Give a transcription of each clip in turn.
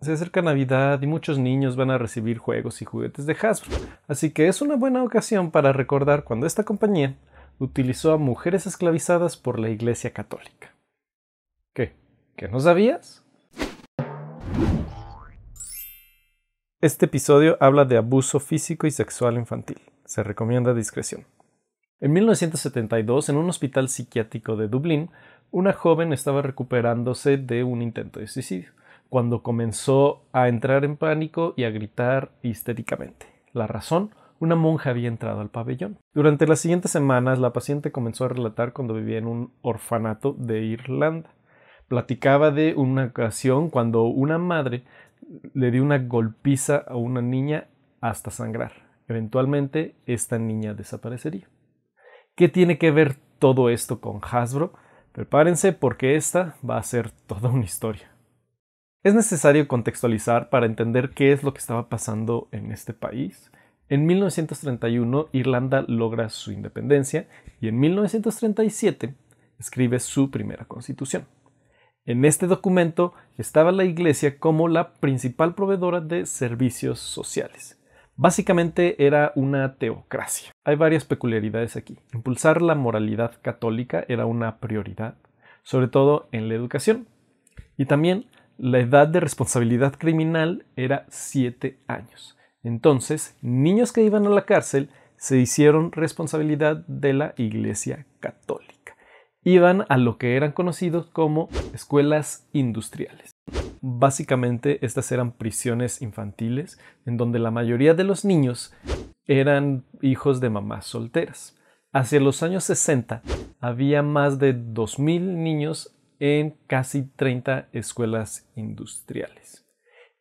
Se acerca Navidad y muchos niños van a recibir juegos y juguetes de Hasbro, así que es una buena ocasión para recordar cuando esta compañía utilizó a mujeres esclavizadas por la Iglesia Católica. ¿Qué? ¿Qué no sabías? Este episodio habla de abuso físico y sexual infantil. Se recomienda discreción. En 1972, en un hospital psiquiátrico de Dublín, una joven estaba recuperándose de un intento de suicidio cuando comenzó a entrar en pánico y a gritar histéricamente. La razón, una monja había entrado al pabellón. Durante las siguientes semanas, la paciente comenzó a relatar cuando vivía en un orfanato de Irlanda. Platicaba de una ocasión cuando una madre le dio una golpiza a una niña hasta sangrar. Eventualmente, esta niña desaparecería. ¿Qué tiene que ver todo esto con Hasbro? Prepárense porque esta va a ser toda una historia. Es necesario contextualizar para entender qué es lo que estaba pasando en este país. En 1931 Irlanda logra su independencia y en 1937 escribe su primera constitución. En este documento estaba la Iglesia como la principal proveedora de servicios sociales. Básicamente era una teocracia. Hay varias peculiaridades aquí. Impulsar la moralidad católica era una prioridad, sobre todo en la educación. Y también la edad de responsabilidad criminal era 7 años. Entonces, niños que iban a la cárcel se hicieron responsabilidad de la Iglesia Católica. Iban a lo que eran conocidos como escuelas industriales. Básicamente estas eran prisiones infantiles en donde la mayoría de los niños eran hijos de mamás solteras. Hacia los años 60 había más de 2.000 niños en casi 30 escuelas industriales.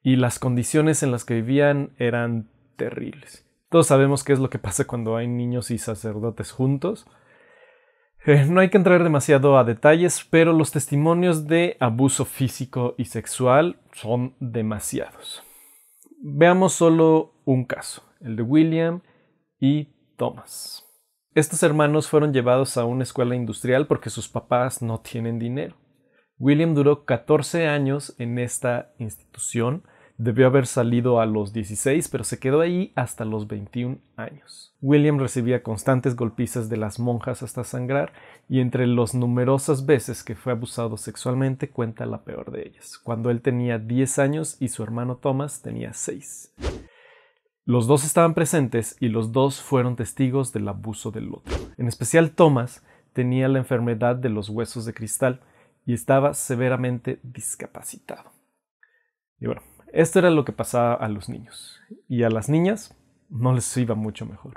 Y las condiciones en las que vivían eran terribles. Todos sabemos qué es lo que pasa cuando hay niños y sacerdotes juntos. Eh, no hay que entrar demasiado a detalles, pero los testimonios de abuso físico y sexual son demasiados. Veamos solo un caso, el de William y Thomas. Estos hermanos fueron llevados a una escuela industrial porque sus papás no tienen dinero. William duró 14 años en esta institución. Debió haber salido a los 16, pero se quedó ahí hasta los 21 años. William recibía constantes golpizas de las monjas hasta sangrar y entre las numerosas veces que fue abusado sexualmente cuenta la peor de ellas, cuando él tenía 10 años y su hermano Thomas tenía 6. Los dos estaban presentes y los dos fueron testigos del abuso del otro. En especial Thomas tenía la enfermedad de los huesos de cristal, y estaba severamente discapacitado. Y bueno, esto era lo que pasaba a los niños. Y a las niñas no les iba mucho mejor.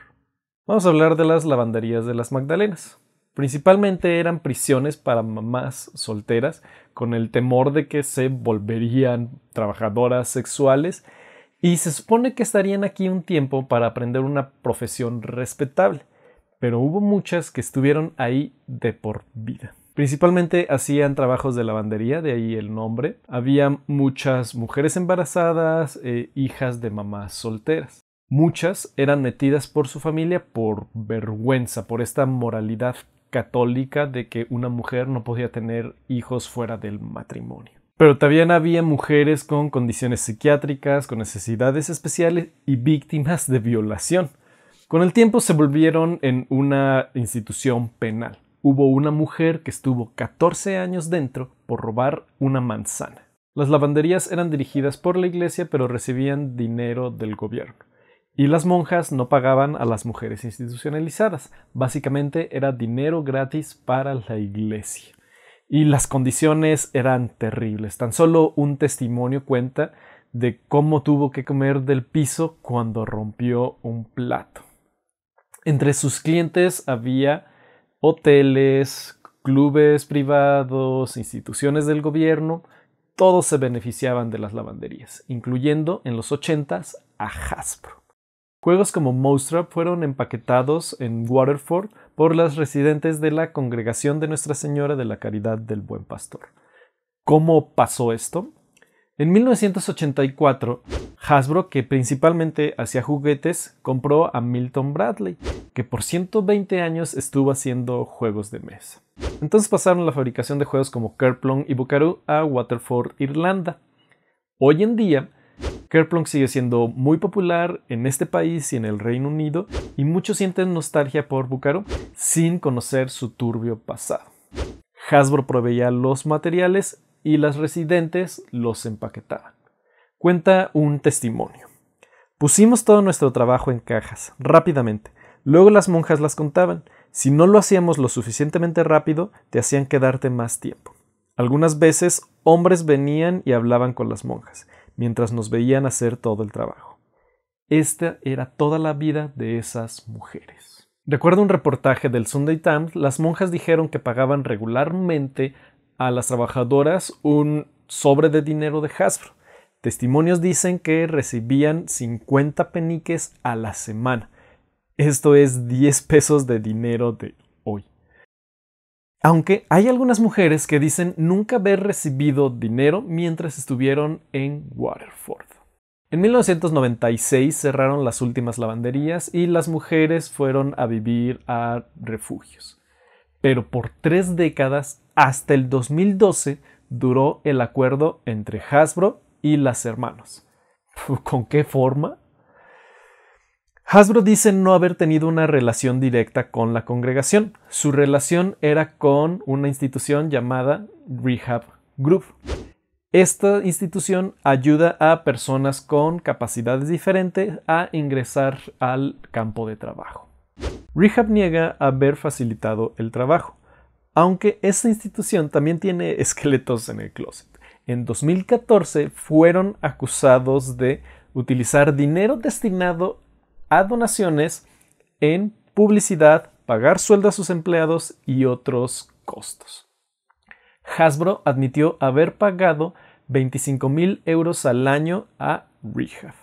Vamos a hablar de las lavanderías de las Magdalenas. Principalmente eran prisiones para mamás solteras con el temor de que se volverían trabajadoras sexuales y se supone que estarían aquí un tiempo para aprender una profesión respetable, pero hubo muchas que estuvieron ahí de por vida. Principalmente hacían trabajos de lavandería, de ahí el nombre. Había muchas mujeres embarazadas, eh, hijas de mamás solteras. Muchas eran metidas por su familia por vergüenza, por esta moralidad católica de que una mujer no podía tener hijos fuera del matrimonio. Pero también había mujeres con condiciones psiquiátricas, con necesidades especiales y víctimas de violación. Con el tiempo se volvieron en una institución penal hubo una mujer que estuvo 14 años dentro por robar una manzana. Las lavanderías eran dirigidas por la iglesia pero recibían dinero del gobierno. Y las monjas no pagaban a las mujeres institucionalizadas. Básicamente era dinero gratis para la iglesia. Y las condiciones eran terribles. Tan solo un testimonio cuenta de cómo tuvo que comer del piso cuando rompió un plato. Entre sus clientes había hoteles, clubes privados, instituciones del gobierno, todos se beneficiaban de las lavanderías, incluyendo en los 80 a Hasbro. Juegos como Mostrap fueron empaquetados en Waterford por las residentes de la Congregación de Nuestra Señora de la Caridad del Buen Pastor. ¿Cómo pasó esto? En 1984, Hasbro, que principalmente hacía juguetes, compró a Milton Bradley, que por 120 años estuvo haciendo juegos de mesa. Entonces pasaron la fabricación de juegos como Kerplunk y Bucarú a Waterford, Irlanda. Hoy en día, Kerplunk sigue siendo muy popular en este país y en el Reino Unido, y muchos sienten nostalgia por Bucarú sin conocer su turbio pasado. Hasbro proveía los materiales y las residentes los empaquetaban. Cuenta un testimonio. Pusimos todo nuestro trabajo en cajas, rápidamente. Luego las monjas las contaban. Si no lo hacíamos lo suficientemente rápido, te hacían quedarte más tiempo. Algunas veces hombres venían y hablaban con las monjas, mientras nos veían hacer todo el trabajo. Esta era toda la vida de esas mujeres. Recuerdo un reportaje del Sunday Times, las monjas dijeron que pagaban regularmente a las trabajadoras un sobre de dinero de Hasbro. Testimonios dicen que recibían 50 peniques a la semana. Esto es 10 pesos de dinero de hoy. Aunque hay algunas mujeres que dicen nunca haber recibido dinero mientras estuvieron en Waterford. En 1996 cerraron las últimas lavanderías y las mujeres fueron a vivir a refugios. Pero por tres décadas hasta el 2012 duró el acuerdo entre Hasbro y las hermanos. ¿Con qué forma? Hasbro dice no haber tenido una relación directa con la congregación. Su relación era con una institución llamada Rehab Group. Esta institución ayuda a personas con capacidades diferentes a ingresar al campo de trabajo. Rehab niega haber facilitado el trabajo aunque esta institución también tiene esqueletos en el closet. En 2014 fueron acusados de utilizar dinero destinado a donaciones en publicidad, pagar sueldo a sus empleados y otros costos. Hasbro admitió haber pagado 25 mil euros al año a Rehab.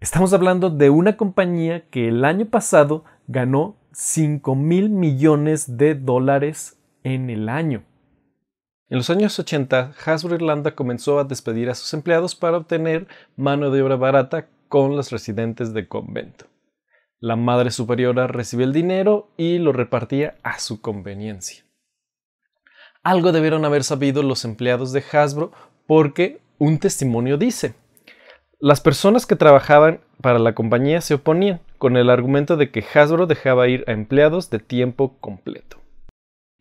Estamos hablando de una compañía que el año pasado ganó 5 mil millones de dólares en el año. En los años 80, Hasbro Irlanda comenzó a despedir a sus empleados para obtener mano de obra barata con los residentes del convento. La madre superiora recibía el dinero y lo repartía a su conveniencia. Algo debieron haber sabido los empleados de Hasbro porque un testimonio dice, las personas que trabajaban para la compañía se oponían, con el argumento de que Hasbro dejaba ir a empleados de tiempo completo.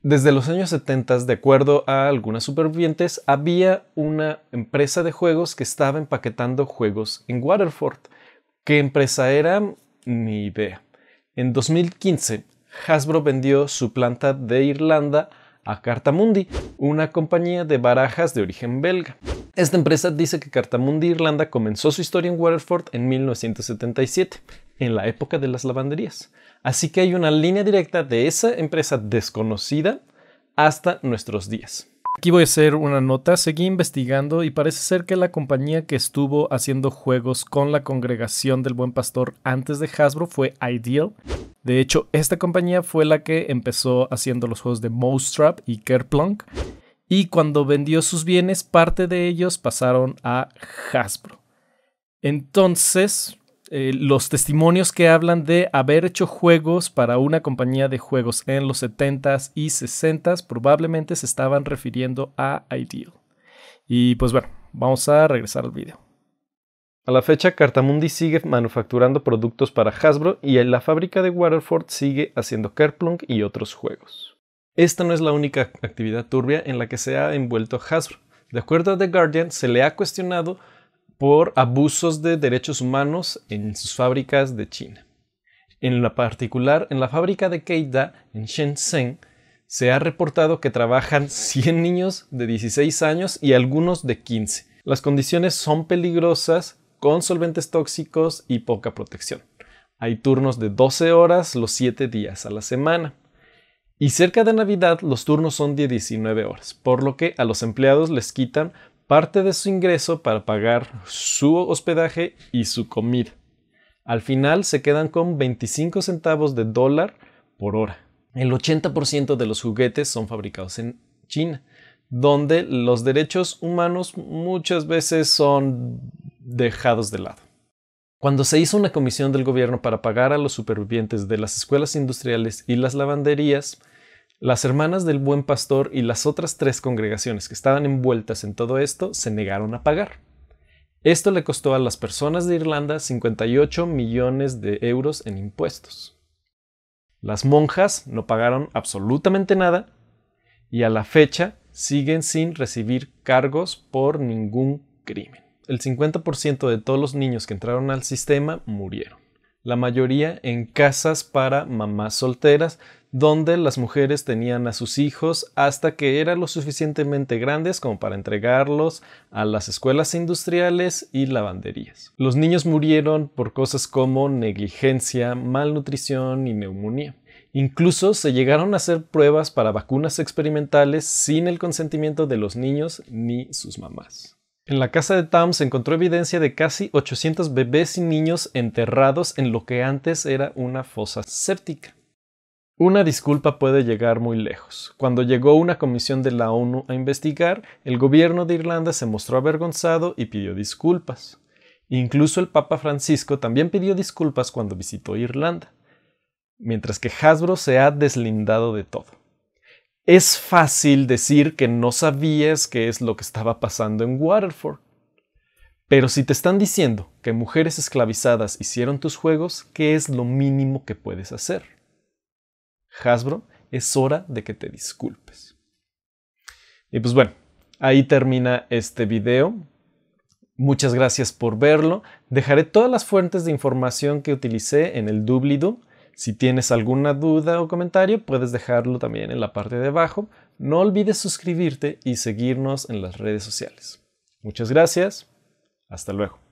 Desde los años 70, de acuerdo a algunas supervivientes, había una empresa de juegos que estaba empaquetando juegos en Waterford. ¿Qué empresa era? Ni idea. En 2015, Hasbro vendió su planta de Irlanda a Cartamundi, una compañía de barajas de origen belga. Esta empresa dice que Cartamundi Irlanda comenzó su historia en Waterford en 1977, en la época de las lavanderías. Así que hay una línea directa de esa empresa desconocida hasta nuestros días. Aquí voy a hacer una nota, seguí investigando y parece ser que la compañía que estuvo haciendo juegos con la congregación del buen pastor antes de Hasbro fue Ideal. De hecho, esta compañía fue la que empezó haciendo los juegos de Mousetrap y Kerplunk y cuando vendió sus bienes, parte de ellos pasaron a Hasbro. Entonces, eh, los testimonios que hablan de haber hecho juegos para una compañía de juegos en los 70s y 60s probablemente se estaban refiriendo a Ideal. Y pues bueno, vamos a regresar al video. A la fecha, Cartamundi sigue manufacturando productos para Hasbro y la fábrica de Waterford sigue haciendo Kerplunk y otros juegos. Esta no es la única actividad turbia en la que se ha envuelto Hasbro. De acuerdo a The Guardian, se le ha cuestionado por abusos de derechos humanos en sus fábricas de China. En la particular, en la fábrica de Keida, en Shenzhen, se ha reportado que trabajan 100 niños de 16 años y algunos de 15. Las condiciones son peligrosas, con solventes tóxicos y poca protección. Hay turnos de 12 horas los 7 días a la semana. Y cerca de Navidad los turnos son de 19 horas, por lo que a los empleados les quitan parte de su ingreso para pagar su hospedaje y su comida. Al final se quedan con 25 centavos de dólar por hora. El 80% de los juguetes son fabricados en China, donde los derechos humanos muchas veces son dejados de lado. Cuando se hizo una comisión del gobierno para pagar a los supervivientes de las escuelas industriales y las lavanderías, las hermanas del buen pastor y las otras tres congregaciones que estaban envueltas en todo esto se negaron a pagar. Esto le costó a las personas de Irlanda 58 millones de euros en impuestos. Las monjas no pagaron absolutamente nada y a la fecha siguen sin recibir cargos por ningún crimen el 50% de todos los niños que entraron al sistema murieron. La mayoría en casas para mamás solteras, donde las mujeres tenían a sus hijos hasta que eran lo suficientemente grandes como para entregarlos a las escuelas industriales y lavanderías. Los niños murieron por cosas como negligencia, malnutrición y neumonía. Incluso se llegaron a hacer pruebas para vacunas experimentales sin el consentimiento de los niños ni sus mamás. En la casa de Tam se encontró evidencia de casi 800 bebés y niños enterrados en lo que antes era una fosa séptica. Una disculpa puede llegar muy lejos. Cuando llegó una comisión de la ONU a investigar, el gobierno de Irlanda se mostró avergonzado y pidió disculpas. Incluso el Papa Francisco también pidió disculpas cuando visitó Irlanda, mientras que Hasbro se ha deslindado de todo es fácil decir que no sabías qué es lo que estaba pasando en Waterford. Pero si te están diciendo que mujeres esclavizadas hicieron tus juegos, ¿qué es lo mínimo que puedes hacer? Hasbro, es hora de que te disculpes. Y pues bueno, ahí termina este video. Muchas gracias por verlo. Dejaré todas las fuentes de información que utilicé en el doobly si tienes alguna duda o comentario, puedes dejarlo también en la parte de abajo. No olvides suscribirte y seguirnos en las redes sociales. Muchas gracias. Hasta luego.